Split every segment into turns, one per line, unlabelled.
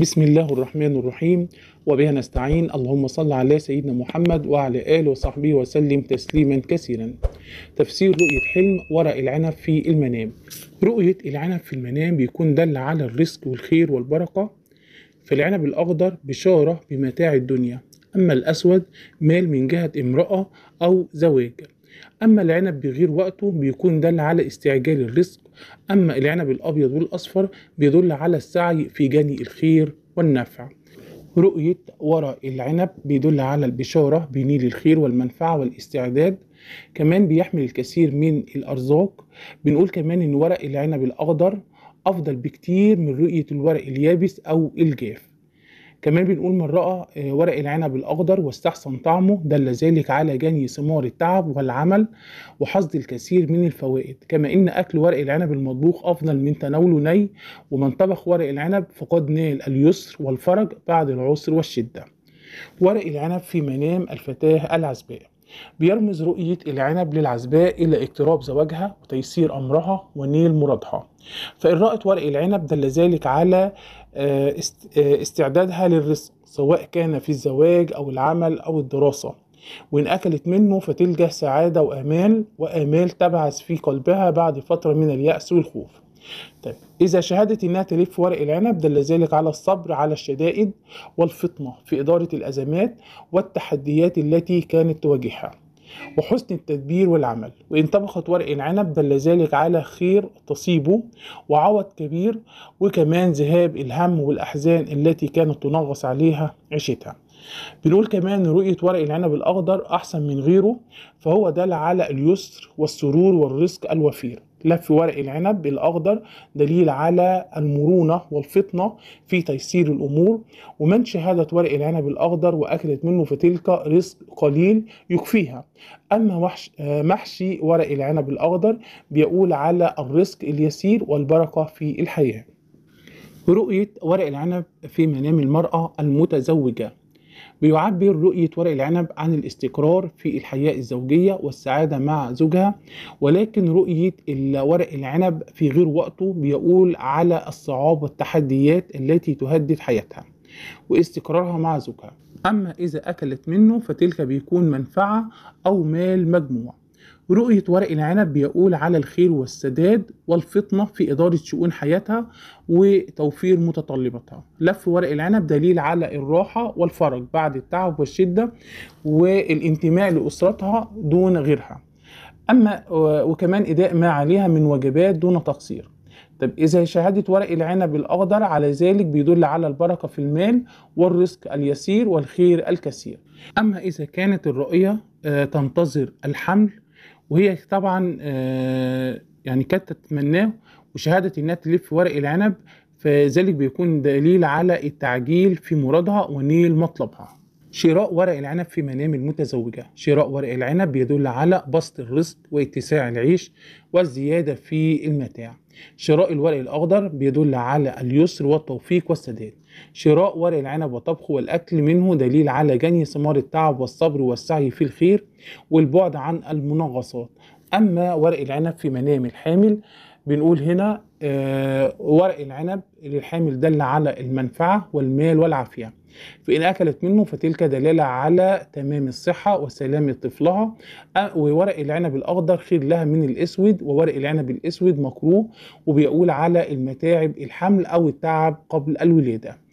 بسم الله الرحمن الرحيم وبها نستعين اللهم صل على سيدنا محمد وعلى آله وصحبه وسلم تسليما كثيرا تفسير رؤية حلم ورق العنب في المنام رؤية العنب في المنام بيكون دل على الرزق والخير والبركة فالعنب الأخضر بشارة بمتاع الدنيا أما الأسود مال من جهة امرأة أو زواج اما العنب بغير وقته بيكون دل على استعجال الرزق اما العنب الابيض والاصفر بيدل على السعي في جني الخير والنفع رؤية ورق العنب بيدل على البشارة بنيل الخير والمنفعة والاستعداد كمان بيحمل الكثير من الأرزاق بنقول كمان إن ورق العنب الأخضر أفضل بكتير من رؤية الورق اليابس أو الجاف كمان بنقول من رأى آه، ورق العنب الأخضر واستحسن طعمه دل ذلك على جني ثمار التعب والعمل وحصد الكثير من الفوائد كما إن أكل ورق العنب المطبوخ أفضل من تناوله ني ومن طبخ ورق العنب فقد نال اليسر والفرج بعد العسر والشدة ورق العنب في منام الفتاة العزباء بيرمز رؤية العنب للعزباء إلى اقتراب زواجها وتيسير أمرها ونيل مرادها فإن رأت ورق العنب دل ذلك على آه، آه، استعدادها للرزق سواء كان في الزواج أو العمل أو الدراسة وإن أكلت منه فتلجأ سعادة وأمال وأمال تبعث في قلبها بعد فترة من اليأس والخوف طيب إذا شهدت إنها تلف ورق العنب دل ذلك على الصبر على الشدائد والفطنة في إدارة الأزمات والتحديات التي كانت تواجهها وحسن التدبير والعمل وإن طبخت ورق العنب دل ذلك على خير تصيبه وعوض كبير وكمان ذهاب الهم والأحزان التي كانت تنغص عليها عيشتها بنقول كمان رؤية ورق العنب الأخضر أحسن من غيره فهو دل على اليسر والسرور والرزق الوفير لف ورق العنب الأخضر دليل على المرونة والفطنة في تيسير الأمور ومن شهادة ورق العنب الأخضر وأكلت منه فتلك رزق قليل يكفيها أما وحش محشي ورق العنب الأخضر بيقول على الرزق اليسير والبركة في الحياة رؤية ورق العنب في منام المرأة المتزوجة بيعبر رؤية ورق العنب عن الاستقرار في الحياة الزوجية والسعادة مع زوجها ولكن رؤية ورق العنب في غير وقته بيقول على الصعاب والتحديات التي تهدد حياتها واستقرارها مع زوجها أما إذا أكلت منه فتلك بيكون منفعة أو مال مجموع رؤية ورق العنب بيقول على الخير والسداد والفطنة في إدارة شؤون حياتها وتوفير متطلباتها لف ورق العنب دليل على الراحة والفرج بعد التعب والشدة والانتماء لأسرتها دون غيرها أما وكمان إداء ما عليها من وجبات دون تقصير طب إذا شهادة ورق العنب الأخضر على ذلك بيدل على البركة في المال والرزق اليسير والخير الكثير أما إذا كانت الرؤية آه، تنتظر الحمل وهي طبعا آه، يعني كانت تتمناه وشهاده انها تلف ورق العنب فذلك بيكون دليل على التعجيل في مرادها ونيل مطلبها شراء ورق العنب في منام المتزوجة شراء ورق العنب بيدل على بسط الرزق واتساع العيش والزيادة في المتاع شراء الورق الأخضر بيدل على اليسر والتوفيق والسداد شراء ورق العنب وطبخه والأكل منه دليل على جني ثمار التعب والصبر والسعي في الخير والبعد عن المنغصات أما ورق العنب في منام الحامل بنقول هنا آه، ورق العنب للحامل دل على المنفعة والمال والعافية فإن أكلت منه فتلك دلالة على تمام الصحة وسلام طفلها وورق العنب الأخضر خير لها من الأسود وورق العنب الأسود مكروه وبيقول على المتاعب الحمل أو التعب قبل الولادة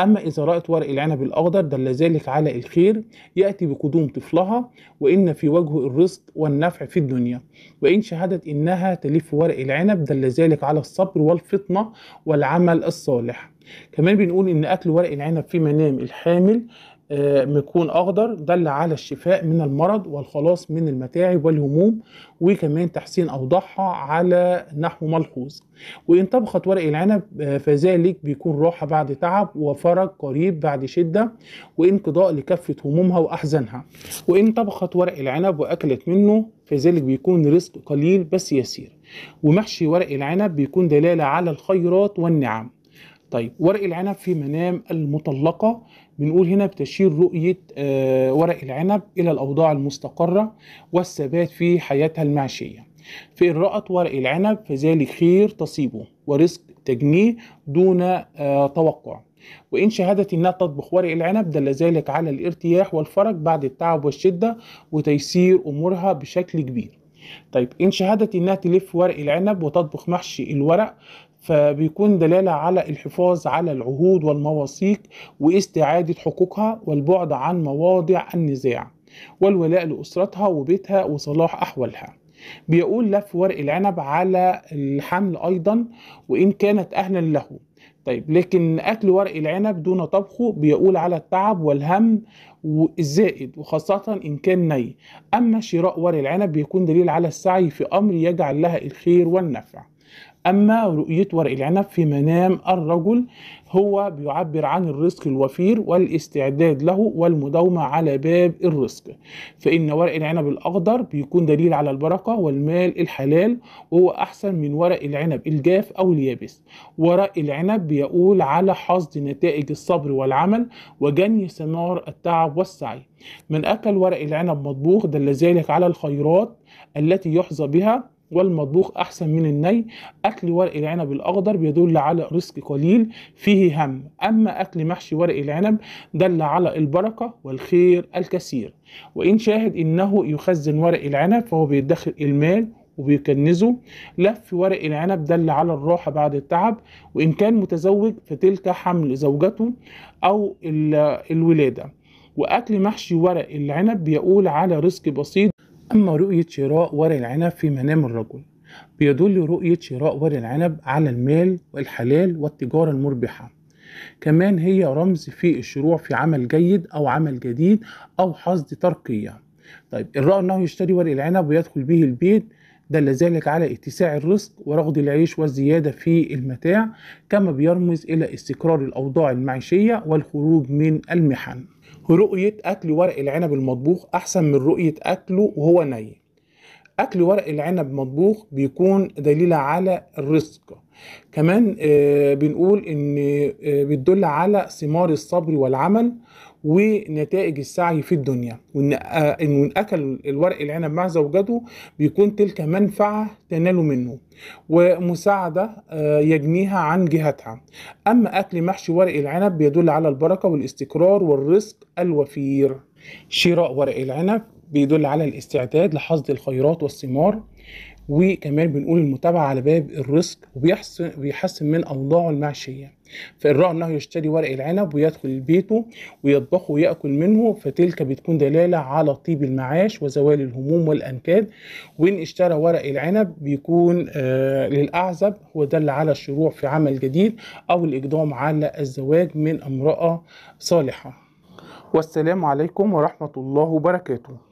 أما إذا رأت ورق العنب الأخضر دل ذلك على الخير يأتي بقدوم طفلها وإن في وجه الرزق والنفع في الدنيا وإن شهدت إنها تلف ورق العنب دل ذلك على الصبر والفطنة والعمل الصالح كمان بنقول إن أكل ورق العنب في منام الحامل آه، مكون اخضر دل على الشفاء من المرض والخلاص من المتاعب والهموم وكمان تحسين اوضاعها على نحو ملحوظ وان طبخت ورق العنب آه، فذلك بيكون راحه بعد تعب وفرج قريب بعد شده وانقضاء لكافه همومها واحزانها وان طبخت ورق العنب واكلت منه فذلك بيكون رزق قليل بس يسير ومحشي ورق العنب بيكون دلاله على الخيرات والنعم طيب ورق العنب في منام المطلقة بنقول هنا بتشير رؤية آه، ورق العنب إلى الأوضاع المستقرة والثبات في حياتها المعشية في رأت ورق العنب فذلك خير تصيبه ورزق تجنيه دون آه، توقع وإن شهدت أنها تطبخ ورق العنب دل ذلك على الارتياح والفرج بعد التعب والشدة وتيسير أمورها بشكل كبير طيب إن شهدت إنها تلف ورق العنب وتطبخ محشي الورق فبيكون دلالة على الحفاظ على العهود والمواثيق واستعادة حقوقها والبعد عن مواضع النزاع والولاء لأسرتها وبيتها وصلاح أحوالها بيقول لف ورق العنب على الحمل أيضا وإن كانت أهلا له طيب لكن أكل ورق العنب دون طبخه بيقول على التعب والهم الزائد وخاصة إن كان ني أما شراء ورق العنب بيكون دليل على السعي في أمر يجعل لها الخير والنفع أما رؤية ورق العنب في منام الرجل هو بيعبر عن الرزق الوفير والاستعداد له والمداومة على باب الرزق فإن ورق العنب الأخضر بيكون دليل على البركة والمال الحلال وهو أحسن من ورق العنب الجاف أو اليابس ورق العنب بيقول على حصد نتائج الصبر والعمل وجني ثمار التعب والسعي من أكل ورق العنب مطبوخ دل ذلك على الخيرات التي يحظى بها والمطبوخ أحسن من الني أكل ورق العنب الأخضر بيدل على رزق قليل فيه هم أما أكل محشي ورق العنب دل على البركة والخير الكثير وإن شاهد إنه يخزن ورق العنب فهو بيدخر المال وبيكنزه لف ورق العنب دل على الراحة بعد التعب وإن كان متزوج فتلك حمل زوجته أو الولادة وأكل محشي ورق العنب بيقول على رزق بسيط أما رؤية شراء ورق العنب في منام الرجل بيدل رؤية شراء ورق العنب على المال والحلال والتجارة المربحة كمان هي رمز في الشروع في عمل جيد أو عمل جديد أو حصد ترقية طيب الرأى أنه يشتري ورق العنب ويدخل به البيت دل ذلك على اتساع الرزق ورغد العيش والزيادة في المتاع كما بيرمز إلى استقرار الأوضاع المعيشية والخروج من المحن رؤية أكل ورق العنب المطبوخ أحسن من رؤية أكله وهو ني اكل ورق العنب مطبوخ بيكون دليل على الرزق كمان آه، بنقول ان آه، بتدل على ثمار الصبر والعمل ونتائج السعي في الدنيا وان آه، ان اكل الورق العنب مع زوجته بيكون تلك منفعه تنال منه ومساعده يجنيها عن جهتها اما اكل محشي ورق العنب بيدل على البركه والاستقرار والرزق الوفير شراء ورق العنب بيدل على الاستعداد لحصد الخيرات والثمار وكمان بنقول المتابعة على باب الرزق وبيحسن بيحسن من أوضاعه المعشية فالراعي أنه يشتري ورق العنب ويدخل بيته ويطبخه ويأكل منه فتلك بتكون دلالة على طيب المعاش وزوال الهموم والأنكاد وإن اشترى ورق العنب بيكون آه للأعزب هو دل على الشروع في عمل جديد أو الإقدام على الزواج من امرأة صالحة والسلام عليكم ورحمة الله وبركاته